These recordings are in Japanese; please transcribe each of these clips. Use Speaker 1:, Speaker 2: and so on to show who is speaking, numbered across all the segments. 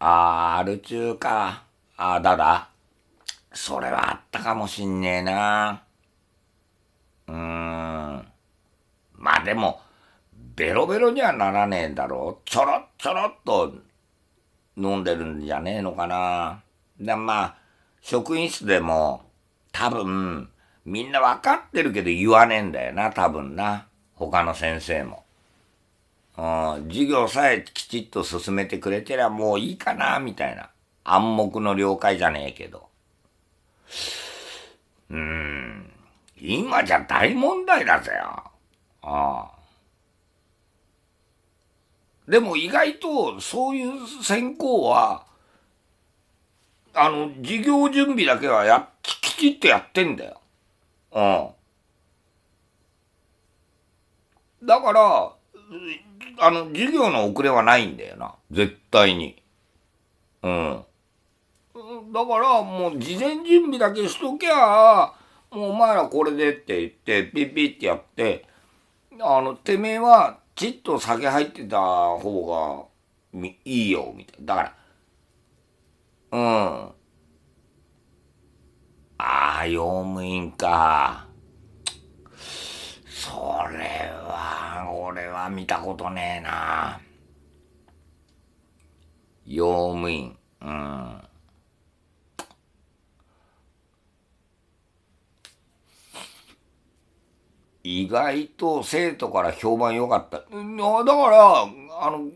Speaker 1: ああ、あル中か。ああ、だだ。それはあったかもしんねえな。うーん。まあでも、ベロベロにはならねえだろう。ちょろっちょろっと飲んでるんじゃねえのかな。でまあ、職員室でも、多分、みんなわかってるけど言わねえんだよな、多分な。他の先生も。授業さえきちっと進めてくれてりゃもういいかな、みたいな。暗黙の了解じゃねえけど。うーん。今じゃ大問題だぜよ。ああ。でも意外とそういう選考は、あの、授業準備だけはや、きちっとやってんだよ。うん。だから、あの、授業の遅れはないんだよな。絶対に。うん。だからもう事前準備だけしときゃ、もうお前らこれでって言って、ピッピってやって、あの、てめえは、ちっと酒入ってた方が、いいよ、みたいな。だから、うん。ああ、用務員か。見たことねえな。用務員。うん。意外と生徒から評判良かった。だから、あの、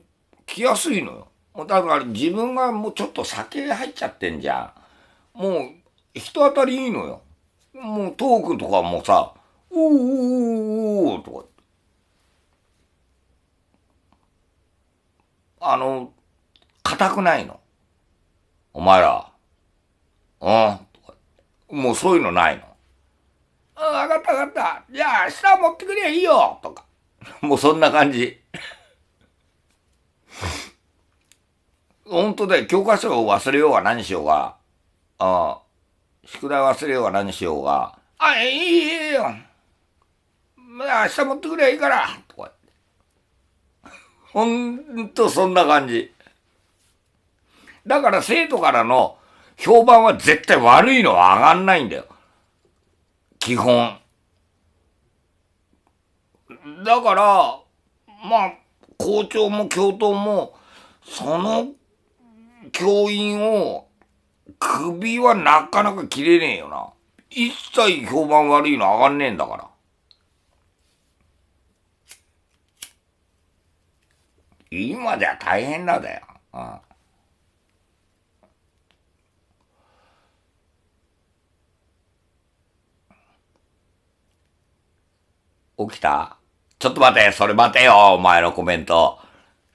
Speaker 1: 来やすいのよ。もうだから自分がもうちょっと酒入っちゃってんじゃん。もう、人当たりいいのよ。もうトークとかもさ、おーおーおーおーとかあの、硬くないの。お前ら、うん、もうそういうのないの。うん、分かった分かった。じゃあ明日持ってくりゃいいよとか。もうそんな感じ。本当だよ。教科書を忘れようが何しようが。ああ。宿題忘れようが何しようが。あ、いいよいいよ。まあ明日持ってくりゃいいから。とか。ほんとそんな感じ。だから生徒からの評判は絶対悪いのは上がんないんだよ。基本。だから、まあ、校長も教頭も、その教員を首はなかなか切れねえよな。一切評判悪いの上がんねえんだから。今では大変なんだよ。起きたちょっと待て、それ待てよ、お前のコメント。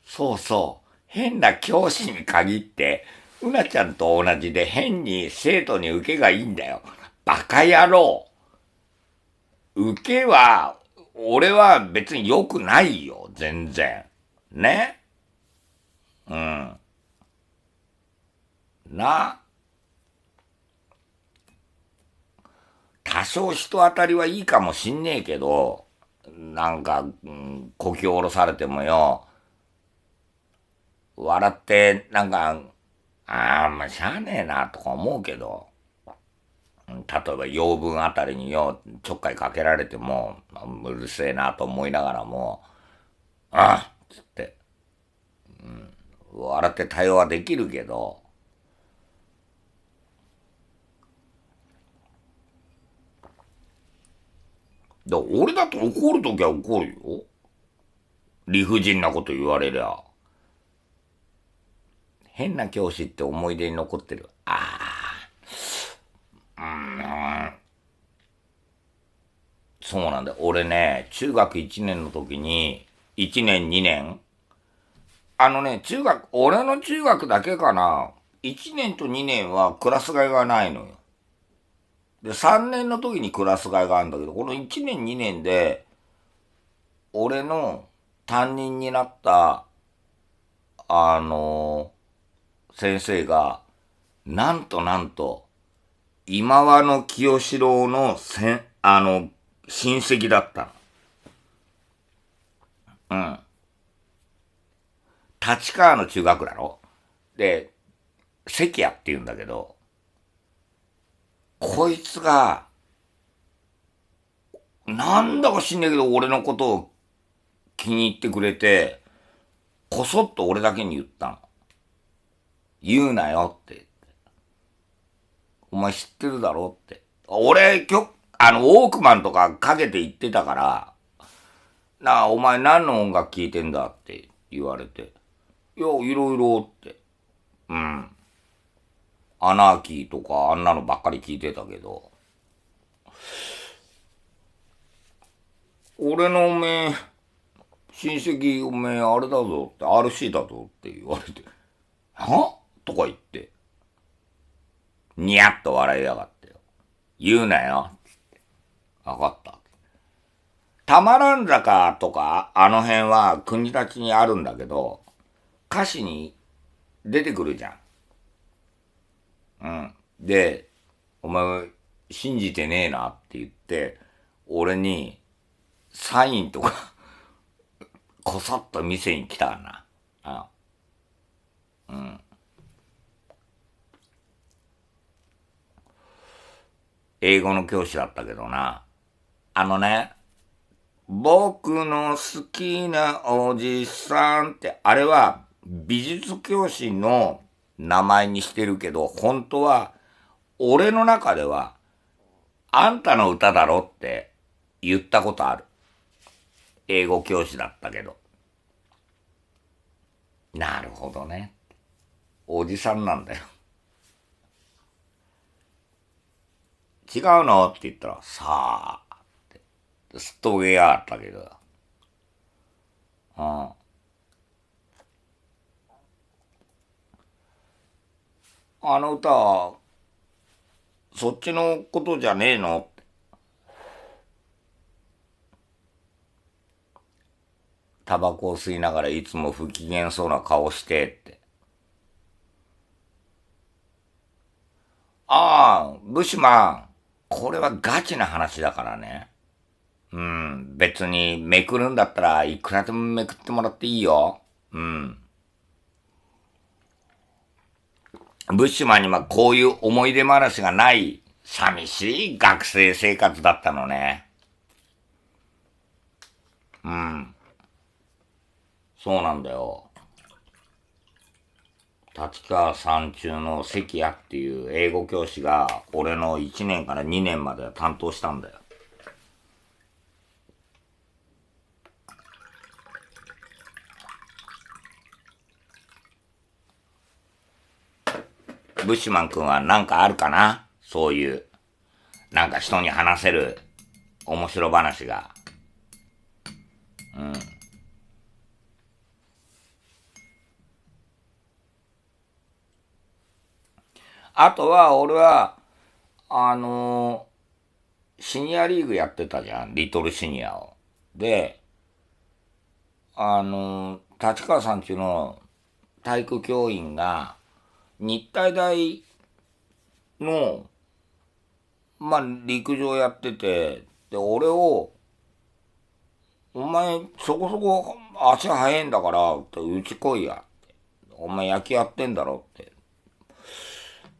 Speaker 1: そうそう。変な教師に限って、うなちゃんと同じで変に生徒に受けがいいんだよ。バカ野郎。受けは、俺は別に良くないよ、全然。ねうん。な多少人当たりはいいかもしんねえけど、なんか、うん、こき下ろされてもよ、笑って、なんか、ああ、まあ、しゃあねえな、とか思うけど、例えば、養分あたりによ、ちょっかいかけられても、うるせえな、と思いながらも、あんうん、笑って対応はできるけど、だ俺だと怒るときは怒るよ。理不尽なこと言われりゃ。変な教師って思い出に残ってる。ああ。うん。そうなんだ。俺ね、中学1年の時に、1年2年、あのね、中学、俺の中学だけかな。1年と2年はクラス替えがないのよ。で、3年の時にクラス替えがあるんだけど、この1年2年で、俺の担任になった、あのー、先生が、なんとなんと、今和の清志郎のせん、あの、親戚だったの。うん。立川の中学なので、関谷って言うんだけど、こいつが、なんだか知んねえけど俺のことを気に入ってくれて、こそっと俺だけに言ったの。言うなよって。お前知ってるだろって。俺、きょ、あの、ウォークマンとかかけて言ってたから、なあ、お前何の音楽聴いてんだって言われて。いや、いろいろって。うん。アナーキーとかあんなのばっかり聞いてたけど。俺のおめえ、親戚おめえあれだぞって、RC だぞって言われて、はとか言って、にやっと笑いやがってよ。言うなよ。わかった。たまらん坂とか、あの辺は国立にあるんだけど、歌詞に出てくるじゃん。うん。で、お前、信じてねえなって言って、俺に、サインとか こさっと店に来たな。あうん。英語の教師だったけどな。あのね、僕の好きなおじさんって、あれは美術教師の名前にしてるけど、本当は、俺の中では、あんたの歌だろって言ったことある。英語教師だったけど。なるほどね。おじさんなんだよ。違うのって言ったら、さあ、って、すっとげやったけど、うん。あの歌は、そっちのことじゃねえのタバコを吸いながらいつも不機嫌そうな顔してって。ああ、ブシマン、これはガチな話だからね。うん、別にめくるんだったらいくらでもめくってもらっていいよ。うん。ブッシュマンにはこういう思い出話がない寂しい学生生活だったのね。うん。そうなんだよ。立川三中の関谷っていう英語教師が俺の1年から2年までは担当したんだよ。ブッシュマン君は何かあるかなそういう、なんか人に話せる面白話が。うん。あとは、俺は、あのー、シニアリーグやってたじゃん。リトルシニアを。で、あのー、立川さんちの体育教員が、日体大の、まあ、陸上やってて、で、俺を、お前、そこそこ足早いんだから、ってうち来いや、って。お前野球やってんだろ、って。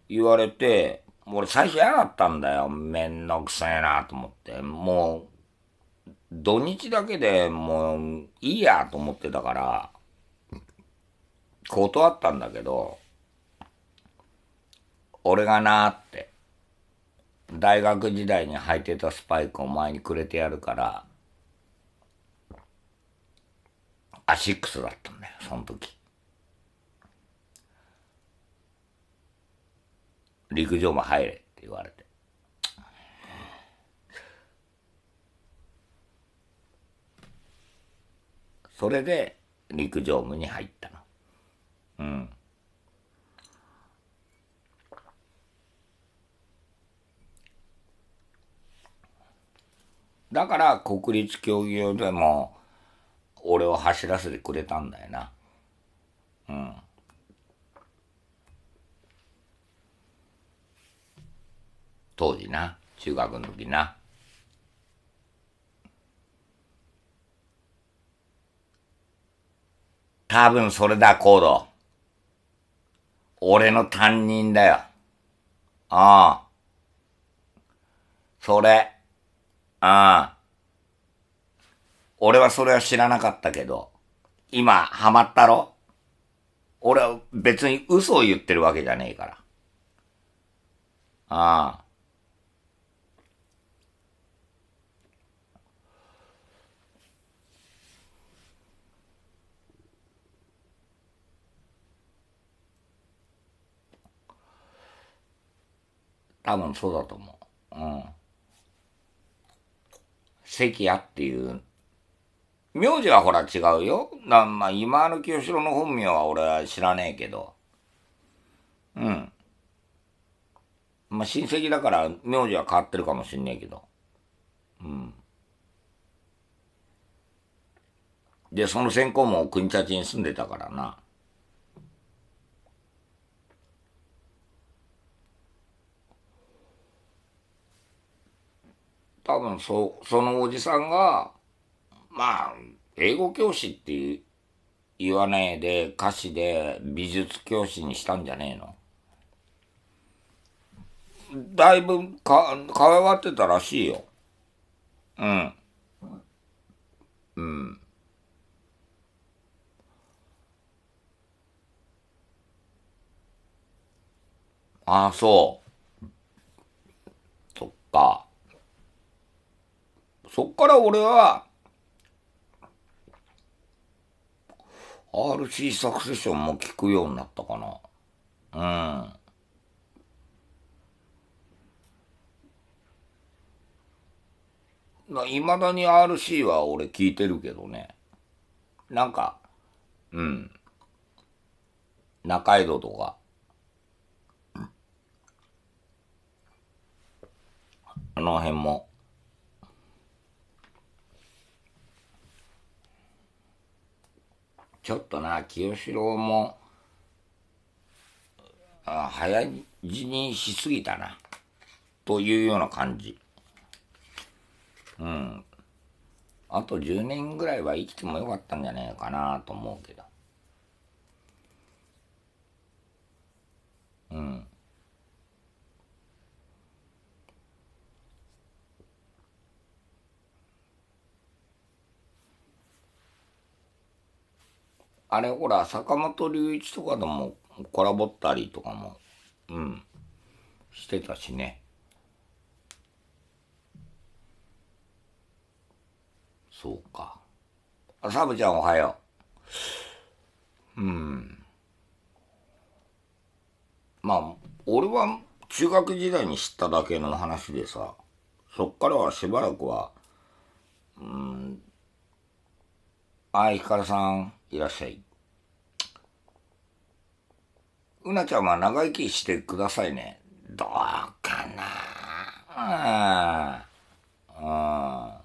Speaker 1: 言われて、俺最初嫌だったんだよ。めんどくさいなと思って。もう、土日だけでもういいやと思ってたから、断ったんだけど、俺がなーって、大学時代に履いてたスパイクを前にくれてやるから、アシックスだったんだよ、その時。陸上も入れって言われて。それで陸上部に入ったの。うん。だから国立競技場でも俺を走らせてくれたんだよな。うん。当時な、中学の時な。多分それだ、コード。俺の担任だよ。ああ。それ。ああ。俺はそれは知らなかったけど、今、ハマったろ俺は別に嘘を言ってるわけじゃねえから。ああ。多分そうだと思う。うん。関谷っていう。名字はほら違うよ。なまあ、今の清志郎の本名は俺は知らねえけど。うん。まあ、親戚だから名字は変わってるかもしんねえけど。うん。で、その先行も国立に住んでたからな。多分そ、そのおじさんが、まあ、英語教師って言わねえで、歌詞で美術教師にしたんじゃねえのだいぶか、かわってたらしいよ。うん。うん。ああ、そう。そっか。そっから俺は、RC サクセションも聞くようになったかな。うん。いまだに RC は俺聞いてるけどね。なんか、うん。中井戸とか。あの辺も。ちょっとな、清志郎も、あ早死にしすぎたな、というような感じ。うん。あと10年ぐらいは生きてもよかったんじゃねえかなと思うけど。うん。あれほら坂本龍一とかともコラボったりとかもうんしてたしねそうかあサブちゃんおはよううんまあ俺は中学時代に知っただけの話でさそっからはしばらくはうんああひかるさんいらっしゃい。うなちゃんは長生きしてくださいね。どうかなうん。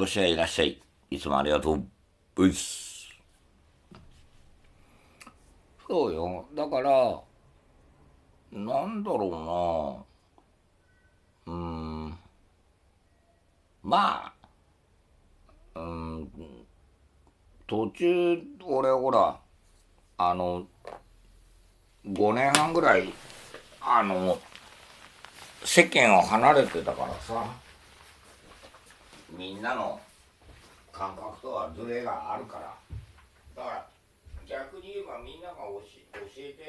Speaker 1: 殺し屋いらっしゃい。いつもありがとう。うっす。そうよ。だから、なんだろうなうん。まあ、うん、途中、俺ほら、あの、5年半ぐらい、あの、世間を離れてたからさ、みんなの感覚とはずれがあるから、だから、逆に言えばみんなが教教えて